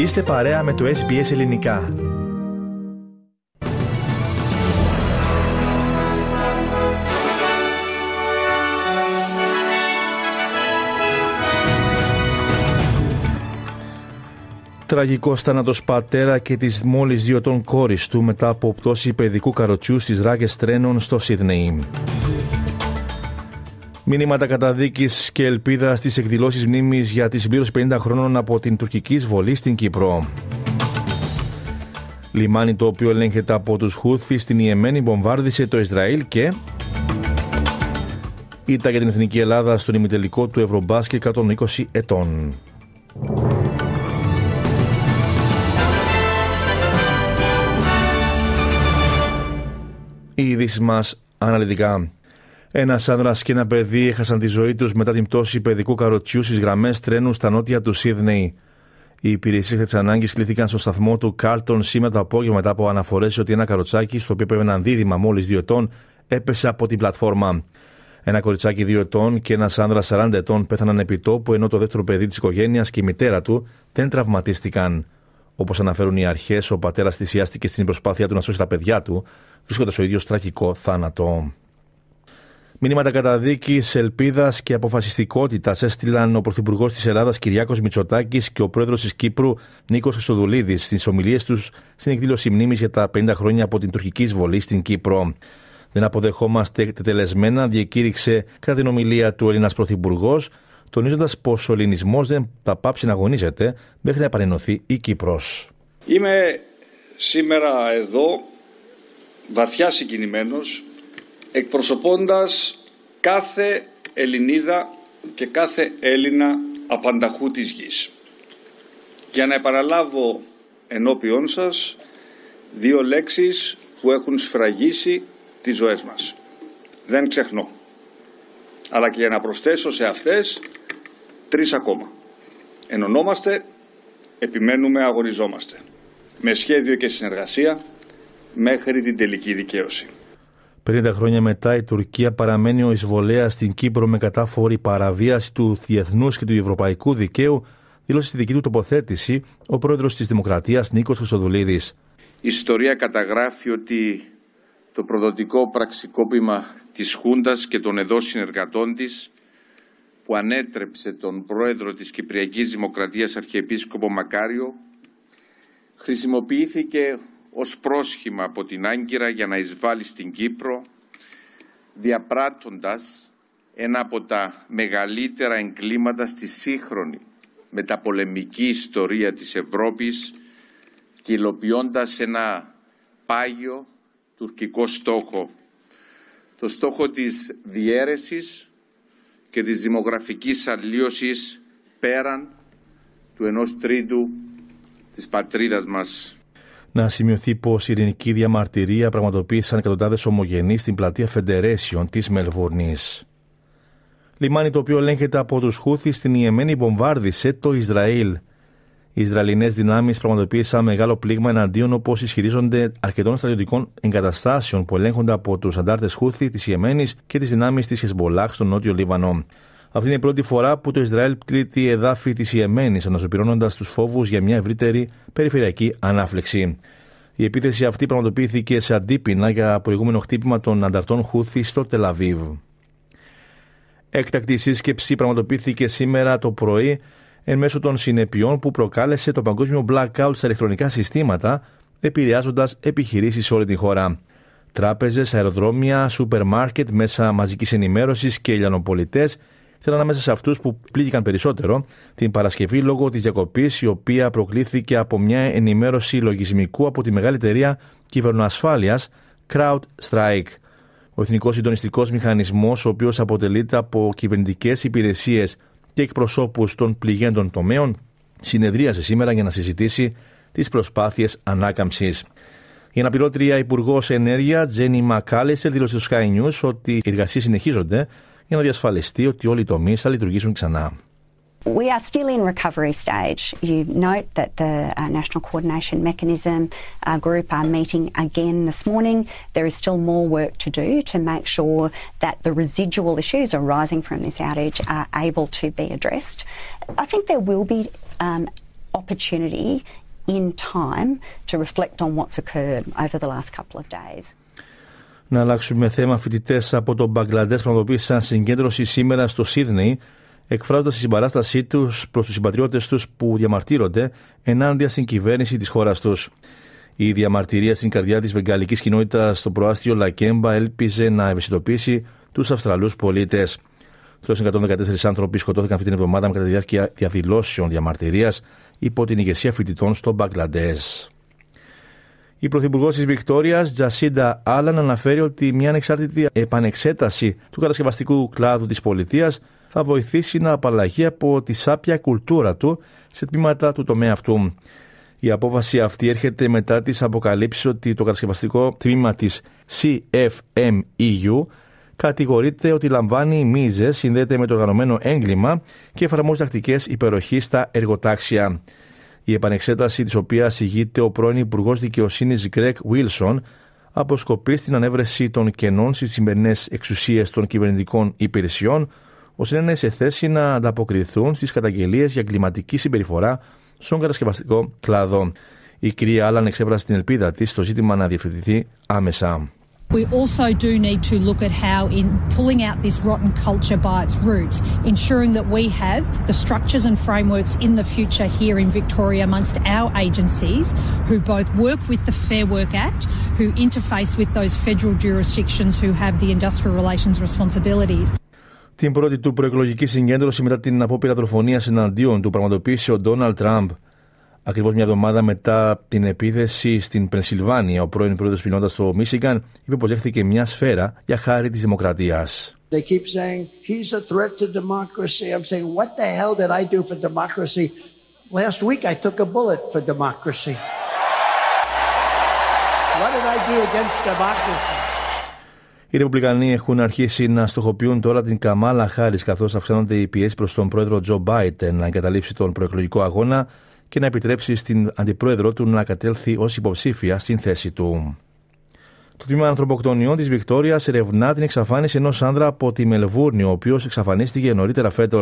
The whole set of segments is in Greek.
Είστε παρέα με το SBS Ελληνικά. Τραγικός θάνατος πατέρα και της μόλις δύο των κόρης του μετά από πτώση παιδικού καροτσιού στις ράγες τρένων στο Σίδνεϊ. Μηνύματα καταδίκης και ελπίδα στις εκδηλώσεις μνήμης για τη συμπλήρωση 50 χρόνων από την τουρκική εισβολή στην Κύπρο. Λιμάνι το οποίο ελέγχεται από τους Χούθη στην Ιεμένη βομβάρδισε το Ισραήλ και... Ήταν για την Εθνική Ελλάδα στον ημιτελικό του Ευρωμπάσκετ 120 ετών. Οι ειδήσεις μας αναλυτικά. Ένα άνδρα και ένα παιδί έχασαν τη ζωή τους μετά την πτώση παιδικού καροτσιού στις γραμμές τρένου στα νότια του Σίδνεϊ. Οι υπηρεσίες της ανάγκης κλήθηκαν στο σταθμό του Κάλτον σήμερα το απόγευμα μετά από αναφορές ότι ένα καροτσάκι, στο οποίο έπρεπε να δίδυμα μόλις δύο ετών, έπεσε από την πλατφόρμα. Ένα κοριτσάκι δύο ετών και ένα άνδρα 40 ετών πέθαναν επί τόπου, ενώ το δεύτερο παιδί της οικογένειας και η μητέρα του δεν τραυματίστηκαν. Όπως αναφέρουν οι αρχές, ο πατέρας θυσιάστηκε στην προσπάθεια του να σώσει τα παιδιά του, βρίσκοντας ο ίδιος τραγικό θάνατο. Μηνύματα καταδίκης, ελπίδας και αποφασιστικότητας έστειλαν ο Πρωθυπουργός της Ελλάδας Κυριάκος Μητσοτάκης και ο Πρόεδρος της Κύπρου Νίκος Χρυστοδουλίδη στις ομιλίες τους στην εκδήλωση μνήμης για τα 50 χρόνια από την τουρκική εισβολή στην Κύπρο. Δεν αποδεχόμαστε τελεσμένα, διεκήρυξε κατά την ομιλία του Έλληνας Πρωθυπουργός, τονίζοντας πως ο ελληνισμός δεν θα πάψει να αγωνίζεται μέχρι να επανενωθεί η Κύπρος. Είμαι σήμερα εδώ βαθιά συγκινημένος εκπροσωπώντας κάθε Ελληνίδα και κάθε Έλληνα απανταχού της γης. Για να επαναλάβω ενώπιόν σας δύο λέξεις που έχουν σφραγίσει τις ζωές μας. Δεν ξεχνώ. Αλλά και για να προσθέσω σε αυτές τρεις ακόμα. Ενωνόμαστε, επιμένουμε, αγωνιζόμαστε. Με σχέδιο και συνεργασία μέχρι την τελική δικαίωση. 50 χρόνια μετά η Τουρκία παραμένει ο εισβολέα στην Κύπρο με κατάφορη παραβίαση του διεθνούς και του ευρωπαϊκού δικαίου, δήλωσε στη δική του τοποθέτηση ο πρόεδρος της Δημοκρατίας Νίκος Χρυσοδουλίδης. Η ιστορία καταγράφει ότι το προδοτικό πραξικόπημα της Χούντας και των εδώ συνεργατών της που ανέτρεψε τον πρόεδρο της Κυπριακής Δημοκρατίας Αρχιεπίσκοπο Μακάριο χρησιμοποιήθηκε ως πρόσχημα από την Άγκυρα για να εισβάλλει στην Κύπρο, διαπράττοντας ένα από τα μεγαλύτερα εγκλήματα στη σύγχρονη μεταπολεμική ιστορία της Ευρώπης και υλοποιώντα ένα πάγιο τουρκικό στόχο. Το στόχο της διέρεσης και της δημογραφικής αλλίωσης πέραν του ενός τρίτου της πατρίδας μας να σημειωθεί πως η ειρηνική διαμαρτυρία πραγματοποίησαν εκατοντάδες ομογενείς στην πλατεία Φεντερέσιον της Μελβουρνής. Λιμάνι το οποίο ελέγχεται από τους Χούθι στην Ιεμένη βομβάρδισε το Ισραήλ. Οι Ισραηλινές δυνάμεις πραγματοποίησαν μεγάλο πλήγμα εναντίον όπως ισχυρίζονται αρκετών στρατιωτικών εγκαταστάσεων που ελέγχονται από τους αντάρτες Χούθη της Ιεμένης και τις δυνάμεις της Χεσμολάχ στον νότιο Λίβανο. Αυτή είναι η πρώτη φορά που το Ισραήλ πλήττει εδάφη της Ιεμένης, ανασωπηρώνοντα τους φόβους για μια ευρύτερη περιφερειακή ανάφλεξη. Η επίθεση αυτή πραγματοποιήθηκε σε αντίπεινα για προηγούμενο χτύπημα των ανταρτών Χούθη στο Τελαβίβ. Έκτακτη σύσκεψη πραγματοποιήθηκε σήμερα το πρωί εν μέσω των συνεπειών που προκάλεσε το παγκόσμιο blackout στα ηλεκτρονικά συστήματα, επηρεάζοντας επιχειρήσεις σε όλη τη χώρα. Τράπεζες, αεροδρόμια, σούπερ μάρκετ, μέσα μαζικής ενημέρωσης και ηλιανοπολιτές ήταν ανάμεσα σε αυτούς που πλήγηκαν περισσότερο την Παρασκευή λόγω της διακοπής, η οποία προκλήθηκε από μια ενημέρωση λογισμικού από τη μεγάλη εταιρεία κυβερνοασφάλειας CrowdStrike. Ο Εθνικός Συντονιστικός Μηχανισμός, ο οποίος αποτελείται από κυβερνητικές υπηρεσίες και εκπροσώπους των πληγέντων τομέων, συνεδρίασε σήμερα για να συζητήσει τις προσπάθειες ανάκαμψης. Η αναπληρώτρια Υπουργός Ενέργειας, Τζένι Μακάλιστερ, δήλωσε στο Sky News ότι οι εργασίες συνεχίζονται για να διασφαλιστεί ότι όλοι οι τομείς θα λειτουργήσουν ξανά. We are still in recovery stage. You note that the uh, National Coordination Mechanism uh, group are meeting again this morning. There is still more work to do to make sure that the residual issues arising from this outage are able to be addressed. I think there will be um, opportunity in time to reflect on what's occurred over the last couple of days. Να αλλάξουμε θέμα. Φοιτητές από τον Μπαγκλαντές πραγματοποίησαν συγκέντρωση σήμερα στο Σίδνεϊ, εκφράζοντας τη συμπαράστασή τους προς τους συμπατριώτες τους που διαμαρτύρονται ενάντια στην κυβέρνηση της χώρας τους. Η διαμαρτυρία στην καρδιά της βεγγαλικής κοινότητας στο προάστιο Λακέμπα έλπιζε να ευαισθητοποιήσει τους Αυστραλούς πολίτες. Τουλάχιστον 114 άνθρωποι σκοτώθηκαν αυτή την εβδομάδα κατά τη διάρκεια διαδηλώσεων διαμαρτυρίας υπό την ηγεσία φοιτητών στο Μπαγκλαντές. Η Πρωθυπουργός της Βικτόριας, Τζασίντα Άλαν, αναφέρει ότι μια ανεξάρτητη επανεξέταση του κατασκευαστικού κλάδου της πολιτείας θα βοηθήσει να απαλλαγεί από τη σάπια κουλτούρα του σε τμήματα του τομέα αυτού. Η απόφαση αυτή έρχεται μετά τις αποκαλύψεις ότι το κατασκευαστικό τμήμα της CFMEU κατηγορείται ότι λαμβάνει μίζες, συνδέεται με το οργανωμένο έγκλημα και εφαρμόζει τακτικές υπεροχής στα εργοτάξια η επανεξέταση της οποία ηγείται ο πρώην Υπουργός Δικαιοσύνης Γκρέκ Βίλσον αποσκοπεί στην ανέβρεση των κενών στις σημερινές εξουσίες των κυβερνητικών υπηρεσιών, ώστε να είναι σε θέση να ανταποκριθούν στις καταγγελίες για κλιματική συμπεριφορά στον κατασκευαστικό κλάδο. Η κυρία Άλαν εξέφρασε την ελπίδα της στο ζήτημα να διευθυνθεί άμεσα. We also do need to look at how, in pulling out this rotten culture by its roots, ensuring that we have the structures and frameworks in the future here in Victoria amongst our agencies who both work with the Fair Work Act, who interface with those federal jurisdictions who have the industrial relations responsibilities. Την πρώτη του προεκλογική συγκέντρωση μετά την απόπειρα δολοφονίας εναντίον του πραγματοποίησε ο Ντόναλτ Τραμπ. Ακριβώς μια εβδομάδα μετά την επίθεση στην Πενσιλβάνια, ο πρώην πρόεδρος στο Μίσιγκαν είπε πως και μια σφαίρα για χάρη της δημοκρατίας. Οι Ρεπουμπλικανοί έχουν αρχίσει να στοχοποιούν τώρα την Καμάλα Χάρη, καθώς αυξάνονται οι πιέσεις προς τον πρόεδρο Τζο Μπάιτεν να εγκαταλείψει τον προεκλογικό αγώνα και να επιτρέψει στην αντιπρόεδρο του να κατέλθει ως υποψήφια στην θέση του. Το τμήμα ανθρωποκτονιών της Βικτόριας ερευνά την εξαφάνιση ενός άνδρα από τη Μελβούρνη, ο οποίος εξαφανίστηκε νωρίτερα φέτος.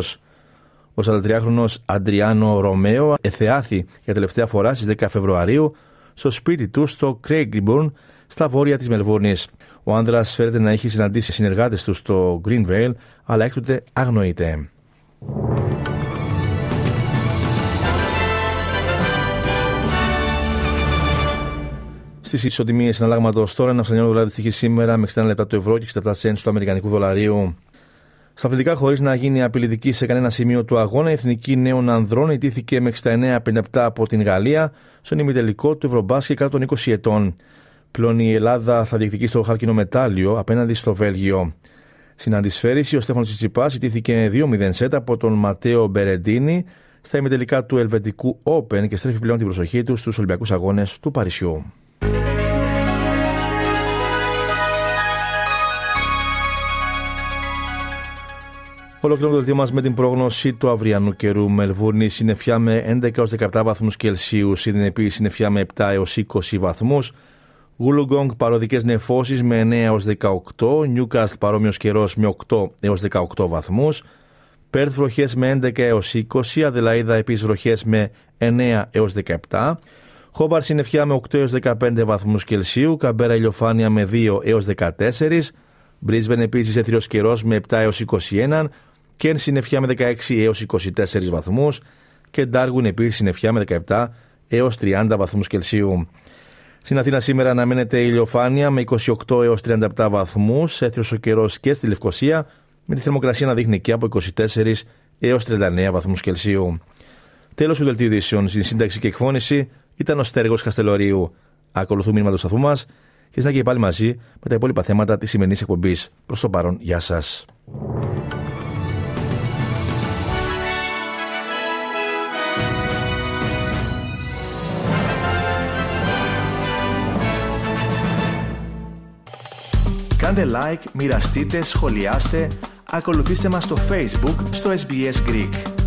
Ο 43χρονο Αντριάνο Ρωμαίο εθεάθη για τελευταία φορά στις 10 Φεβρουαρίου στο σπίτι του στο Craigburn, στα βόρεια της Μελβούρνης. Ο άνδρας φέρεται να έχει συναντήσει συνεργάτες του στο Greenvale, αλλά έκτοτε αγνοείται. Στις ισοτιμίες συναλλάγματος τώρα, ένα αυστραλιανό δολάριο στοιχεί σήμερα με 61 λεπτά του ευρώ και 67 σέντ του αμερικανικού δολαρίου. Στα αθλητικά, χωρίς να γίνει απειλητική σε κανένα σημείο του αγώνα, η εθνική νέων ανδρών ιτήθηκε με 69-57 από την Γαλλία στον ημιτελικό του Ευρωμπάσκετ κάτω των 20 ετών. Πλέον η Ελλάδα θα διεκδικήσει το χάλκινο μετάλλιο απέναντι στο Βέλγιο. Στην αντισφαίριση, ο Στέφανος Τσιτσιπά ιτήθηκε 2-0 σετ από τον Ματέο Μπερεντίνη στα ημιτελικά του Ελβετικού Όπεν και στρέφει πλέον την προσοχή του στους Ολυμπιακούς Αγώνες του Παρισιού. Ολοκληρώνουμε το μας με την πρόγνωση του αυριανού καιρού. Μελβούρνη συννεφιά με 11 έως 17 βαθμούς Κελσίου. Συνδυνεπή συννεφιά με 7 έω 20 βαθμούς. Γουλουγκόγκ παροδικές νεφώσεις με 9 έω 18. Νιούκαστ παρόμοιος καιρός με 8 έω 18 βαθμούς. Πέρθ βροχές με 11 έω 20. Αδελαίδα επίσης βροχές με 9 έω 17. Χόμπαρ συννεφιά με 8 έω 15 βαθμούς Κελσίου. Καμπέρα ηλιοφάνεια με 2 έω 14. Μπρίσβεν επίσης έθριος καιρός με 7 έω 21. Κέν συννεφιά με 16 έως 24 βαθμούς και Ντάργουν επίσης συννεφιά με 17 έως 30 βαθμούς Κελσίου. Στην Αθήνα σήμερα αναμένεται ηλιοφάνεια με 28 έως 37 βαθμούς, έθιος ο καιρός και στη Λευκοσία, με τη θερμοκρασία να δείχνει και από 24 έως 39 βαθμούς Κελσίου. Τέλος του δελτίου ειδήσεων στην σύνταξη και εκφώνηση ήταν ο Στέργος Καστελορίου. Ακολουθούν μήνυμα του σταθμού μας και πάλι μαζί με τα υπόλοιπα θέματα της σημερινής εκπομπής. Προς το παρόν, γεια σας. Κάντε like, μοιραστείτε, σχολιάστε, ακολουθήστε μας στο Facebook, στο SBS Greek.